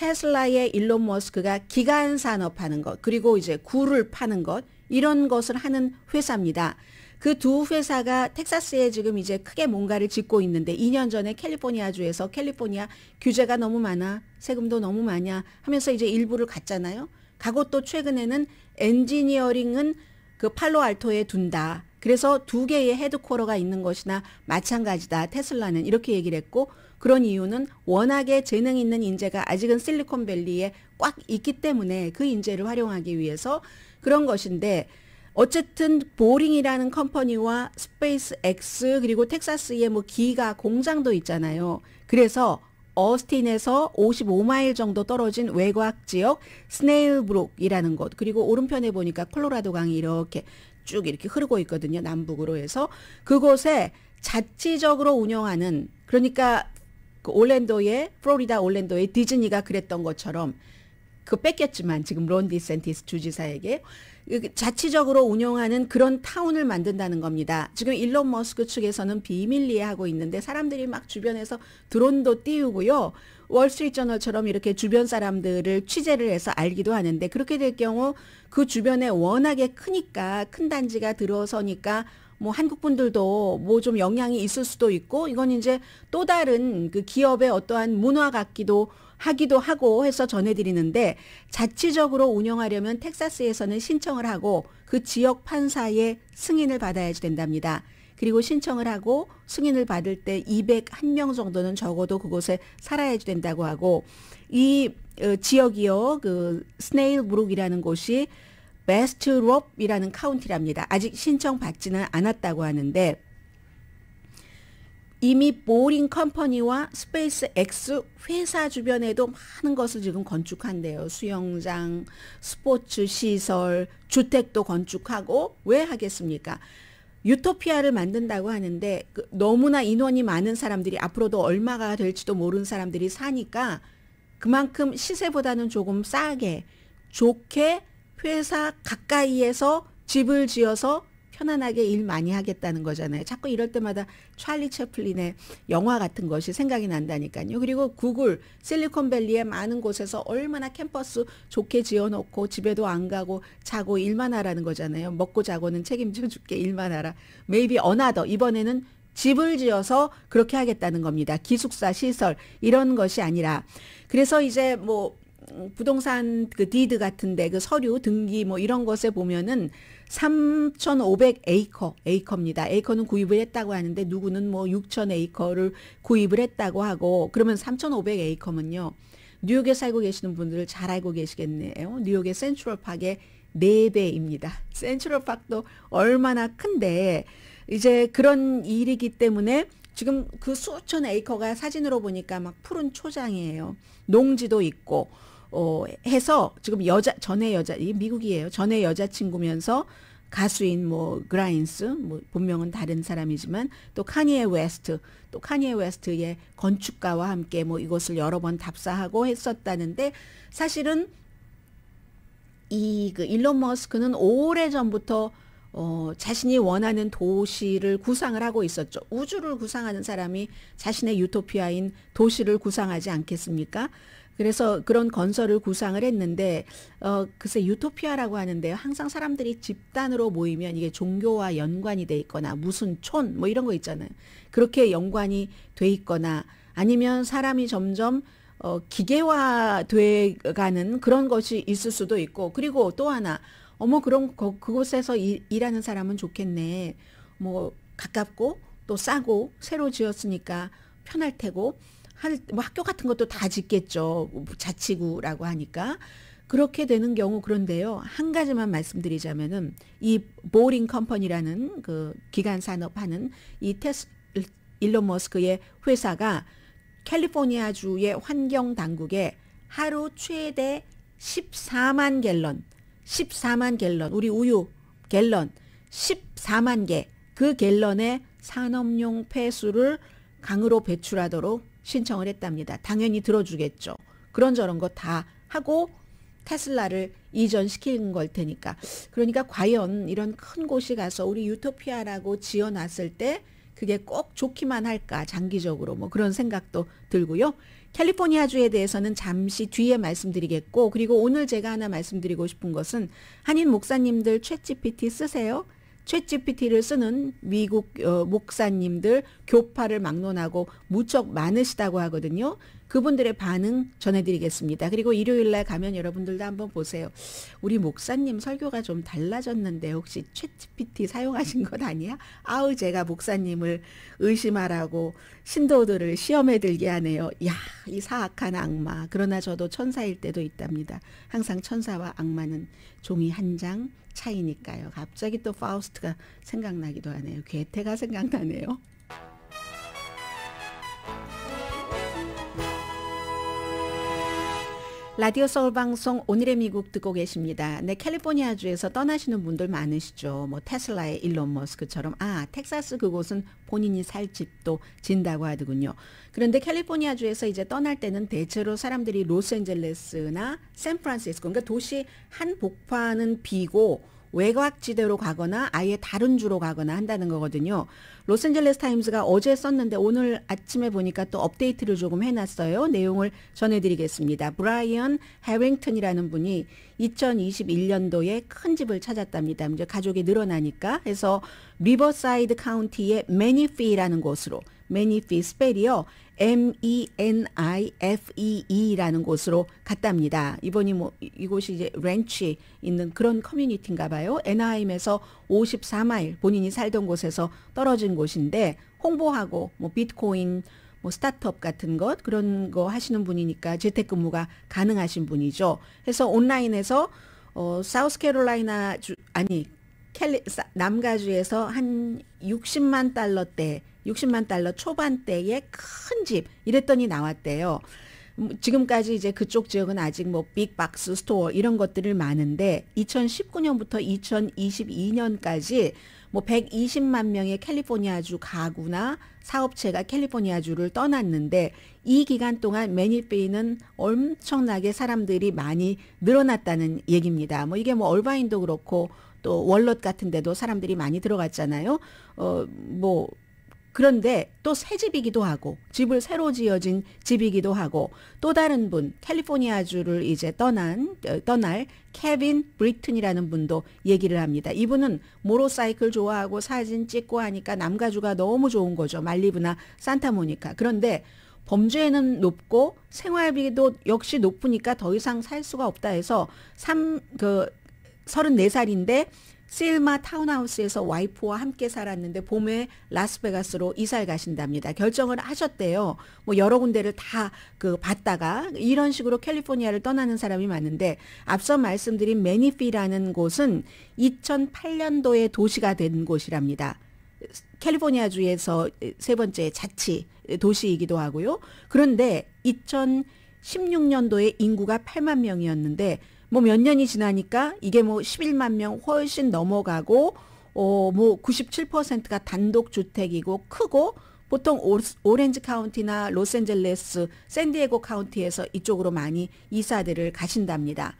테슬라의 일론 머스크가 기간 산업하는 것 그리고 이제 굴을 파는 것 이런 것을 하는 회사입니다. 그 두 회사가 텍사스에 지금 이제 크게 뭔가를 짓고 있는데 2년 전에 캘리포니아주에서 캘리포니아 규제가 너무 많아 세금도 너무 많아 하면서 이제 일부를 갔잖아요. 가고 또 최근에는 엔지니어링은 그 팔로알토에 둔다. 그래서 두 개의 헤드코어가 있는 것이나 마찬가지다. 테슬라는 이렇게 얘기를 했고 그런 이유는 워낙에 재능 있는 인재가 아직은 실리콘밸리에 꽉 있기 때문에 그 인재를 활용하기 위해서 그런 것인데 어쨌든 보링이라는 컴퍼니와 스페이스 X 그리고 텍사스의 뭐 기가 공장도 있잖아요. 그래서 어스틴에서 55마일 정도 떨어진 외곽 지역 스네일브록이라는 곳 그리고 오른편에 보니까 콜로라도 강이 이렇게 쭉 이렇게 흐르고 있거든요. 남북으로 해서 그곳에 자치적으로 운영하는 그러니까 그 올랜도의 플로리다 올랜도의 디즈니가 그랬던 것처럼 그 뺏겼지만 지금 론 디센티스 주지사에게 그 자치적으로 운영하는 그런 타운을 만든다는 겁니다. 지금 일론 머스크 측에서는 비밀리에 하고 있는데 사람들이 막 주변에서 드론도 띄우고요. 월스트리트저널처럼 이렇게 주변 사람들을 취재를 해서 알기도 하는데 그렇게 될 경우 그 주변에 워낙에 크니까 큰 단지가 들어서니까 뭐 한국 분들도 뭐 좀 영향이 있을 수도 있고 이건 이제 또 다른 그 기업의 어떠한 문화 같기도 하기도 하고 해서 전해드리는데 자치적으로 운영하려면 텍사스에서는 신청을 하고 그 지역 판사의 승인을 받아야지 된답니다. 그리고 신청을 하고 승인을 받을 때 201명 정도는 적어도 그곳에 살아야지 된다고 하고 이 어, 지역이요 그 스네일 브룩이라는 곳이 베스트롭이라는 카운티랍니다. 아직 신청 받지는 않았다고 하는데 이미 보링 컴퍼니와 스페이스 X 회사 주변에도 많은 것을 지금 건축한대요. 수영장, 스포츠 시설, 주택도 건축하고 왜 하겠습니까? 유토피아를 만든다고 하는데 그 너무나 인원이 많은 사람들이 앞으로도 얼마가 될지도 모르는 사람들이 사니까 그만큼 시세보다는 조금 싸게 좋게 회사 가까이에서 집을 지어서 편안하게 일 많이 하겠다는 거잖아요. 자꾸 이럴 때마다 찰리 채플린의 영화 같은 것이 생각이 난다니까요. 그리고 구글, 실리콘밸리의 많은 곳에서 얼마나 캠퍼스 좋게 지어놓고 집에도 안 가고 자고 일만 하라는 거잖아요. 먹고 자고는 책임져 줄게 일만 하라. Maybe another. 이번에는 집을 지어서 그렇게 하겠다는 겁니다. 기숙사 시설 이런 것이 아니라 그래서 이제 뭐 부동산 그 디드 같은데 그 서류 등기 뭐 이런 것에 보면은 3,500 에이커 에이커입니다. 에이커는 구입을 했다고 하는데 누구는 뭐 6,000 에이커를 구입을 했다고 하고 그러면 3,500 에이커면요. 뉴욕에 살고 계시는 분들 잘 알고 계시겠네요. 뉴욕의 센츄럴팍의 4배입니다. 센츄럴파팍도 얼마나 큰데 이제 그런 일이기 때문에 지금 그 수천 에이커가 사진으로 보니까 막 푸른 초장이에요. 농지도 있고 어, 해서 지금 여자 전에 여자 이 미국이에요. 전에 여자 친구면서 가수인 뭐 그라인스 뭐 본명은 다른 사람이지만 또 카니에 웨스트 또 카니에 웨스트의 건축가와 함께 뭐 이것을 여러 번 답사하고 했었다는데 사실은 이그 일론 머스크는 오래 전부터 어, 자신이 원하는 도시를 구상을 하고 있었죠. 우주를 구상하는 사람이 자신의 유토피아인 도시를 구상하지 않겠습니까? 그래서 그런 건설을 구상을 했는데 어 글쎄 유토피아라고 하는데 항상 사람들이 집단으로 모이면 이게 종교와 연관이 돼 있거나 무슨 촌 뭐 이런 거 있잖아요. 그렇게 연관이 돼 있거나 아니면 사람이 점점 어 기계화 돼 가는 그런 것이 있을 수도 있고 그리고 또 하나 어머 그런 거, 그곳에서 일, 일하는 사람은 좋겠네. 뭐 가깝고 또 싸고 새로 지었으니까 편할 테고 할, 뭐 학교 같은 것도 다 짓겠죠. 뭐 자치구라고 하니까. 그렇게 되는 경우 그런데요. 한 가지만 말씀드리자면은 이 보링 컴퍼니라는 그 기간 산업하는 이 테스 일론 머스크의 회사가 캘리포니아 주의 환경 당국에 하루 최대 14만 갤런, 14만 갤런, 우리 우유 갤런 14만 개, 그 갤런의 산업용 폐수를 강으로 배출하도록 신청을 했답니다. 당연히 들어주겠죠. 그런저런 거 다 하고 테슬라를 이전시킨 걸 테니까. 그러니까 과연 이런 큰 곳이 가서 우리 유토피아라고 지어놨을 때 그게 꼭 좋기만 할까, 장기적으로. 뭐 그런 생각도 들고요. 캘리포니아주에 대해서는 잠시 뒤에 말씀드리겠고, 그리고 오늘 제가 하나 말씀드리고 싶은 것은 한인 목사님들 챗 GPT 쓰세요. 최 g p t 를 쓰는 미국 어, 목사님들 교파를 막론하고 무척 많으시다고 하거든요. 그분들의 반응 전해드리겠습니다. 그리고 일요일날 가면 여러분들도 한번 보세요. 우리 목사님 설교가 좀 달라졌는데 혹시 챗GPT 사용하신 것 아니야? 아우 제가 목사님을 의심하라고 신도들을 시험에 들게 하네요. 야, 이 사악한 악마. 그러나 저도 천사일 때도 있답니다. 항상 천사와 악마는 종이 한 장 차이니까요. 갑자기 또 파우스트가 생각나기도 하네요. 괴테가 생각나네요. 라디오 서울 방송 오늘의 미국 듣고 계십니다. 네, 캘리포니아 주에서 떠나시는 분들 많으시죠. 뭐 테슬라의 일론 머스크처럼 아, 텍사스 그곳은 본인이 살 집도 진다고 하더군요. 그런데 캘리포니아 주에서 이제 떠날 때는 대체로 사람들이 로스앤젤레스나 샌프란시스코 그러니까 도시 한 복판은 비고 외곽지대로 가거나 아예 다른 주로 가거나 한다는 거거든요. 로스앤젤레스 타임스가 어제 썼는데 오늘 아침에 보니까 또 업데이트를 조금 해놨어요. 내용을 전해드리겠습니다. 브라이언 해링턴이라는 분이 2021년도에 큰 집을 찾았답니다. 이제 가족이 늘어나니까 해서 리버사이드 카운티의 매니피라는 곳으로 매니피 스펠이요. M-E-N-I-F-E-E라는 곳으로 갔답니다. 이번이 뭐, 이곳이 이제 렌치 있는 그런 커뮤니티인가 봐요. 애나임에서 54마일 본인이 살던 곳에서 떨어진 곳인데 홍보하고 뭐 비트코인 뭐 스타트업 같은 것 그런 거 하시는 분이니까 재택근무가 가능하신 분이죠. 그래서 온라인에서 어 사우스캐롤라이나 주 아니 캘리 남가주에서 한 60만 달러대 60만 달러 초반대의 큰 집 이랬더니 나왔대요. 음, 지금까지 이제 그쪽 지역은 아직 뭐 빅박스 스토어 이런 것들을 많은데 2019년부터 2022년까지 뭐 120만 명의 캘리포니아주 가구나 사업체가 캘리포니아주를 떠났는데 이 기간 동안 매니페이는 엄청나게 사람들이 많이 늘어났다는 얘기입니다. 뭐 이게 뭐 얼바인도 그렇고 또 월럿 같은 데도 사람들이 많이 들어갔잖아요. 어, 뭐 그런데 또 새 집이기도 하고 집을 새로 지어진 집이기도 하고 또 다른 분 캘리포니아주를 이제 떠난 어, 떠날 케빈 브리튼이라는 분도 얘기를 합니다. 이분은 모로사이클 좋아하고 사진 찍고 하니까 남가주가 너무 좋은 거죠. 말리부나 산타모니카. 그런데 범죄는 높고 생활비도 역시 높으니까 더 이상 살 수가 없다 해서 3그 34살인데 실마 타운하우스에서 와이프와 함께 살았는데 봄에 라스베가스로 이사를 가신답니다. 결정을 하셨대요. 뭐 여러 군데를 다 그 봤다가 이런 식으로 캘리포니아를 떠나는 사람이 많은데 앞서 말씀드린 매니피라는 곳은 2008년도에 도시가 된 곳이랍니다. 캘리포니아주에서 세 번째 자치 도시이기도 하고요. 그런데 2016년도에 인구가 8만 명이었는데 뭐몇 년이 지나니까 이게 뭐 11만 명 훨씬 넘어가고 어, 뭐 97%가 단독 주택이고 크고 보통 오렌지 카운티나 로스앤젤레스, 샌디에고 카운티에서 이쪽으로 많이 이사들을 가신답니다.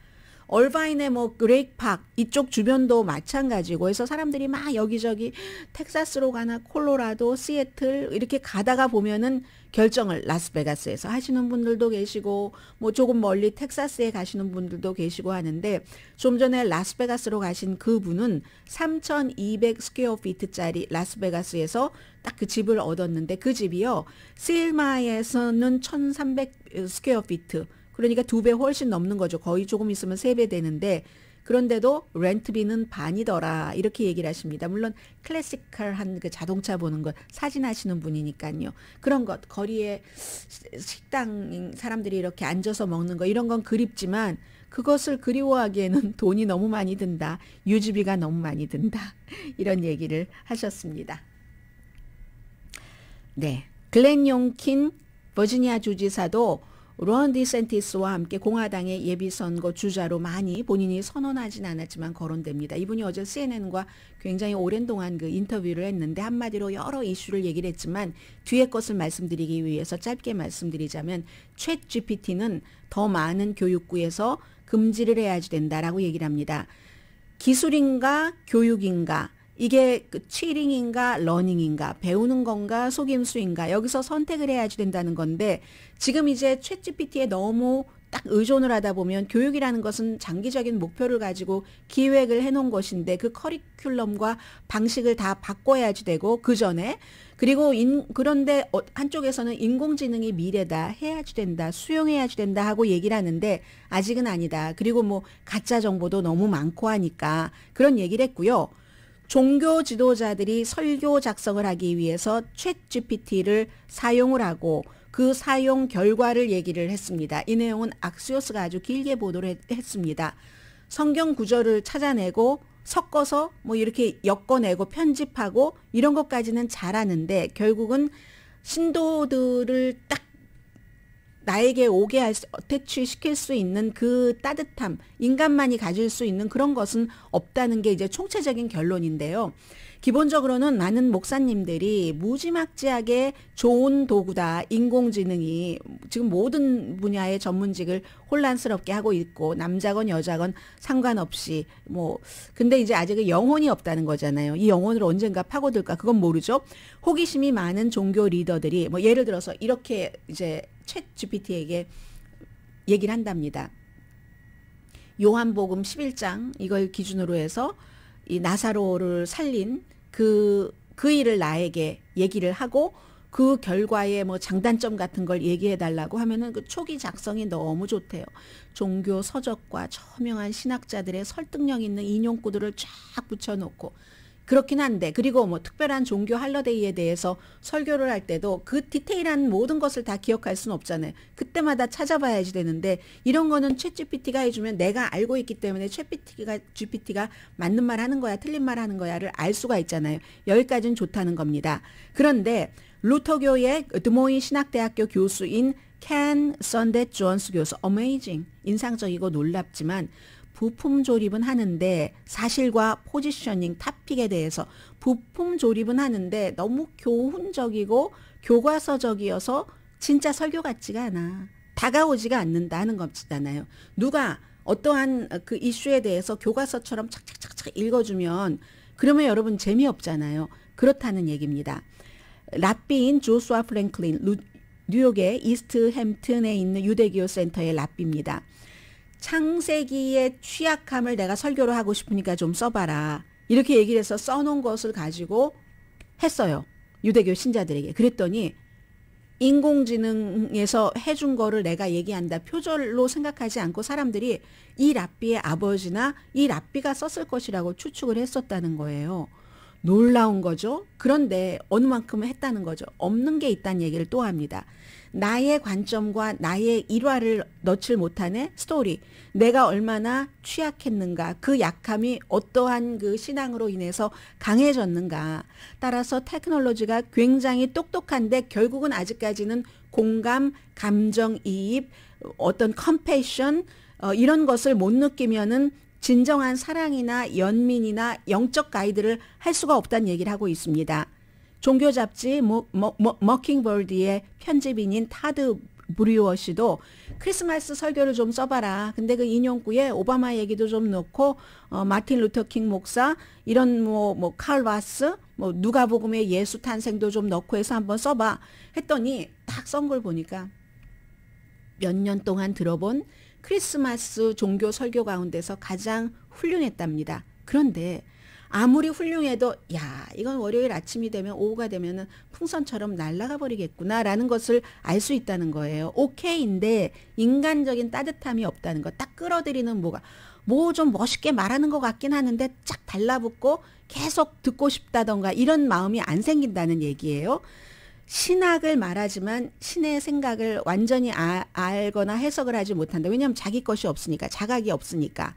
얼바인의 뭐 그레이팍 이쪽 주변도 마찬가지고 해서 사람들이 막 여기저기 텍사스로 가나 콜로라도, 시애틀 이렇게 가다가 보면은 결정을 라스베가스에서 하시는 분들도 계시고 뭐 조금 멀리 텍사스에 가시는 분들도 계시고 하는데 좀 전에 라스베가스로 가신 그분은 3,200 스퀘어 피트짜리 라스베가스에서 딱 그 집을 얻었는데 그 집이요. 실마에서는 1,300 스퀘어 피트 그러니까 두 배 훨씬 넘는 거죠. 거의 조금 있으면 세 배 되는데 그런데도 렌트비는 반이더라 이렇게 얘기를 하십니다. 물론 클래식컬한 그 자동차 보는 것 사진하시는 분이니까요. 그런 것 거리에 식당 사람들이 이렇게 앉아서 먹는 거 이런 건 그립지만 그것을 그리워하기에는 돈이 너무 많이 든다. 유지비가 너무 많이 든다. 이런 얘기를 하셨습니다. 네. 글렌 용킨 버지니아 주지사도 로언 디센티스와 함께 공화당의 예비선거 주자로 많이 본인이 선언하진 않았지만 거론됩니다. 이분이 어제 CNN과 굉장히 오랜 동안 그 인터뷰를 했는데 한마디로 여러 이슈를 얘기를 했지만 뒤에 것을 말씀드리기 위해서 짧게 말씀드리자면 챗 GPT는 더 많은 교육부에서 금지를 해야지 된다라고 얘기를 합니다. 기술인가 교육인가 이게 그 치링인가 러닝인가 배우는 건가 속임수인가 여기서 선택을 해야지 된다는 건데 지금 이제 챗GPT에 너무 딱 의존을 하다 보면 교육이라는 것은 장기적인 목표를 가지고 기획을 해놓은 것인데 그 커리큘럼과 방식을 다 바꿔야지 되고 그 전에 그리고 인, 그런데 어, 한쪽에서는 인공지능이 미래다 해야지 된다 수용해야지 된다 하고 얘기를 하는데 아직은 아니다 그리고 뭐 가짜 정보도 너무 많고 하니까 그런 얘기를 했고요. 종교 지도자들이 설교 작성을 하기 위해서 챗 GPT를 사용을 하고 그 사용 결과를 얘기를 했습니다. 이 내용은 악수요스가 아주 길게 보도를 했, 습니다 성경 구절을 찾아내고 섞어서 뭐 이렇게 엮어내고 편집하고 이런 것까지는 잘하는데 결국은 신도들을 딱 나에게 오게 할 수, 퇴출시킬수 있는 그 따뜻함, 인간만이 가질 수 있는 그런 것은 없다는 게 이제 총체적인 결론인데요. 기본적으로는 많은 목사님들이 무지막지하게 좋은 도구다. 인공지능이 지금 모든 분야의 전문직을 혼란스럽게 하고 있고 남자건 여자건 상관없이 뭐 근데 이제 아직은 영혼이 없다는 거잖아요. 이 영혼을 언젠가 파고들까 그건 모르죠. 호기심이 많은 종교 리더들이 뭐 예를 들어서 이렇게 이제 챗 GPT에게 얘기를 한답니다. 요한복음 11장 이걸 기준으로 해서 이 나사로를 살린 그그 그 일을 나에게 얘기를 하고 그 결과의 뭐 장단점 같은 걸 얘기해 달라고 하면은 그 초기 작성이 너무 좋대요. 종교 서적과 저명한 신학자들의 설득력 있는 인용구들을 쫙 붙여놓고 그렇긴 한데 그리고 뭐 특별한 종교 할러데이에 대해서 설교를 할 때도 그 디테일한 모든 것을 다 기억할 수는 없잖아요. 그때마다 찾아봐야지 되는데 이런 거는 챗GPT가 해주면 내가 알고 있기 때문에 챗GPT가 GPT가 맞는 말 하는 거야 틀린 말 하는 거야를 알 수가 있잖아요. 여기까지는 좋다는 겁니다. 그런데 루터교의 드모이 신학대학교 교수인 켄 선데 존스 교수 어메이징 인상적이고 놀랍지만 부품 조립은 하는데 사실과 포지셔닝 탑픽에 대해서 부품 조립은 하는데 너무 교훈적이고 교과서적이어서 진짜 설교 같지가 않아. 다가오지가 않는다는 것이잖아요. 누가 어떠한 그 이슈에 대해서 교과서처럼 착착착착 읽어주면 그러면 여러분 재미없잖아요. 그렇다는 얘기입니다. 랍비인 조수아 프랭클린 뉴욕의 이스트 햄튼에 있는 유대교 센터의 랍비입니다. 창세기의 취약함을 내가 설교를 하고 싶으니까 좀 써봐라. 이렇게 얘기를 해서 써놓은 것을 가지고 했어요. 유대교 신자들에게. 그랬더니 인공지능에서 해준 거를 내가 얘기한다 표절로 생각하지 않고 사람들이 이 랍비의 아버지나 이 랍비가 썼을 것이라고 추측을 했었다는 거예요. 놀라운 거죠. 그런데 어느 만큼 했다는 거죠. 없는 게 있다는 얘기를 또 합니다. 나의 관점과 나의 일화를 넣질 못하네 스토리. 내가 얼마나 취약했는가. 그 약함이 어떠한 그 신앙으로 인해서 강해졌는가. 따라서 테크놀로지가 굉장히 똑똑한데 결국은 아직까지는 공감, 감정 이입, 어떤 컴패션 어, 이런 것을 못 느끼면은 진정한 사랑이나 연민이나 영적 가이드를 할 수가 없다는 얘기를 하고 있습니다. 종교 잡지 뭐, 뭐, 뭐, 머킹볼드의 편집인인 타드 브리워 씨도 크리스마스 설교를 좀 써봐라. 근데 그 인용구에 오바마 얘기도 좀 넣고 어, 마틴 루터킹 목사 이런 뭐 뭐 칼바스 뭐 누가복음의 예수 탄생도 좀 넣고 해서 한번 써봐 했더니 딱 썬 걸 보니까 몇 년 동안 들어본 크리스마스 종교 설교 가운데서 가장 훌륭했답니다. 그런데 아무리 훌륭해도 야 이건 월요일 아침이 되면 오후가 되면은 풍선처럼 날아가 버리겠구나라는 것을 알 수 있다는 거예요. 오케이인데 인간적인 따뜻함이 없다는 거딱 끌어들이는 뭐가 뭐 좀 멋있게 말하는 것 같긴 하는데 쫙 달라붙고 계속 듣고 싶다던가 이런 마음이 안 생긴다는 얘기예요. 신학을 말하지만 신의 생각을 완전히 아, 알거나 해석을 하지 못한다. 왜냐하면 자기 것이 없으니까, 자각이 없으니까.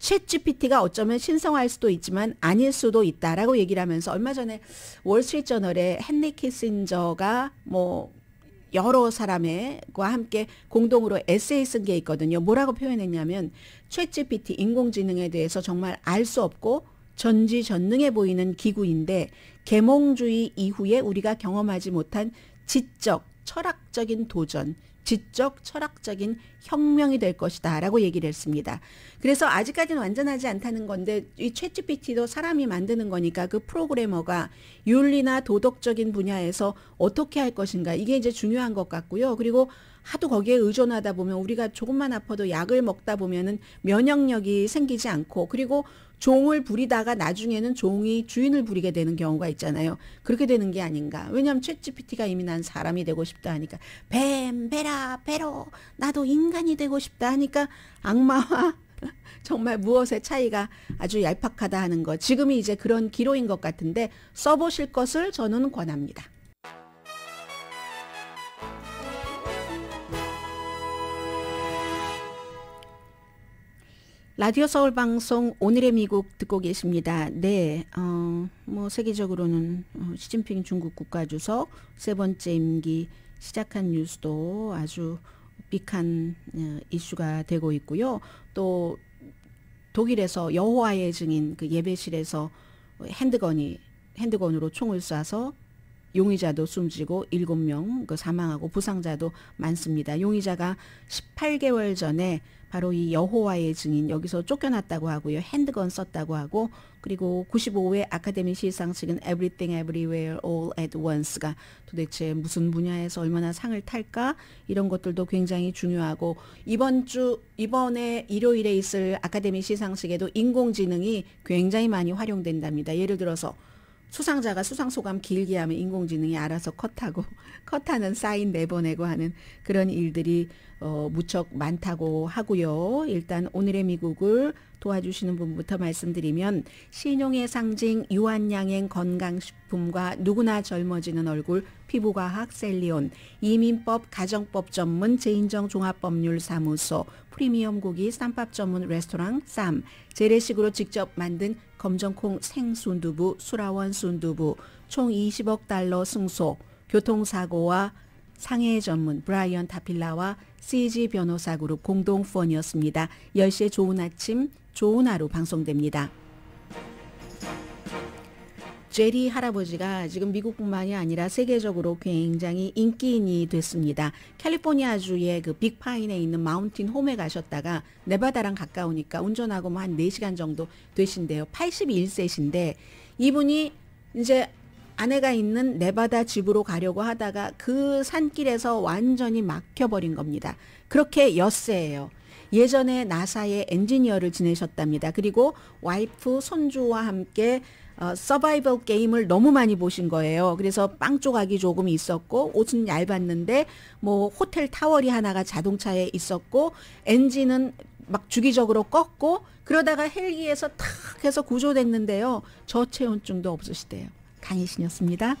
챗 GPT가 어쩌면 신성할 수도 있지만 아닐 수도 있다라고 얘기를 하면서 얼마 전에 월스트리트저널에 헨리 키신저가 뭐 여러 사람과 함께 공동으로 에세이 쓴 게 있거든요. 뭐라고 표현했냐면 챗 GPT 인공지능에 대해서 정말 알 수 없고 전지전능해 보이는 기구인데 계몽주의 이후에 우리가 경험하지 못한 지적, 철학적인 도전, 지적 철학적인 혁명이 될 것이다라고 얘기를 했습니다. 그래서 아직까지는 완전하지 않다는 건데 이 챗GPT도 사람이 만드는 거니까 그 프로그래머가 윤리나 도덕적인 분야에서 어떻게 할 것인가 이게 이제 중요한 것 같고요. 그리고 하도 거기에 의존하다 보면 우리가 조금만 아파도 약을 먹다 보면은 면역력이 생기지 않고 그리고 종을 부리다가 나중에는 종이 주인을 부리게 되는 경우가 있잖아요. 그렇게 되는 게 아닌가. 왜냐하면 챗 g 피티가 이미 난 사람이 되고 싶다 하니까 뱀, 베라, 베로 나도 인간이 되고 싶다 하니까 악마와 정말 무엇의 차이가 아주 얄팍하다 하는 것. 지금이 이제 그런 기로인 것 같은데 써보실 것을 저는 권합니다. 라디오 서울 방송 오늘의 미국 듣고 계십니다. 네, 어, 뭐 세계적으로는 어, 시진핑 중국 국가주석 세 번째 임기 시작한 뉴스도 아주 빅한 어, 이슈가 되고 있고요. 또 독일에서 여호와의 증인 그 예배실에서 핸드건이 핸드건으로 총을 쏴서 용의자도 숨지고 7명 그 사망하고 부상자도 많습니다. 용의자가 18개월 전에 바로 이 여호와의 증인 여기서 쫓겨났다고 하고요. 핸드건 썼다고 하고 그리고 95회 아카데미 시상식은 Everything Everywhere All at Once가 도대체 무슨 분야에서 얼마나 상을 탈까 이런 것들도 굉장히 중요하고 이번 주 이번에 일요일에 있을 아카데미 시상식에도 인공지능이 굉장히 많이 활용된답니다. 예를 들어서 수상자가 수상 소감 길게 하면 인공지능이 알아서 컷하고 컷하는 사인 내보내고 하는 그런 일들이 어, 무척 많다고 하고요. 일단 오늘의 미국을 도와주시는 분부터 말씀드리면 신용의 상징 유한양행 건강식품과 누구나 젊어지는 얼굴 피부과학 셀리온 이민법 가정법 전문 재인정 종합법률사무소 프리미엄 고기 쌈밥 전문 레스토랑 쌈 재래식으로 직접 만든 검정콩 생순두부, 수라원 순두부 총 20억 달러 승소, 교통사고와 상해 전문 브라이언 타필라와 CG 변호사 그룹 공동 후원이었습니다. 10시에 좋은 아침, 좋은 하루 방송됩니다. 제리 할아버지가 지금 미국뿐만이 아니라 세계적으로 굉장히 인기인이 됐습니다. 캘리포니아주의 그 빅파인에 있는 마운틴 홈에 가셨다가 네바다랑 가까우니까 운전하고 뭐한 4시간 정도 되신대요. 81세신데 이분이 이제 아내가 있는 네바다 집으로 가려고 하다가 그 산길에서 완전히 막혀버린 겁니다. 그렇게 엿새예요. 예전에 나사의 엔지니어를 지내셨답니다. 그리고 와이프, 손주와 함께 어, 서바이벌 게임을 너무 많이 보신 거예요. 그래서 빵 조각이 조금 있었고 옷은 얇았는데 뭐 호텔 타월이 하나가 자동차에 있었고 엔진은 막 주기적으로 꺾고 그러다가 헬기에서 탁 해서 구조됐는데요. 저체온증도 없으시대요. 강희신이었습니다.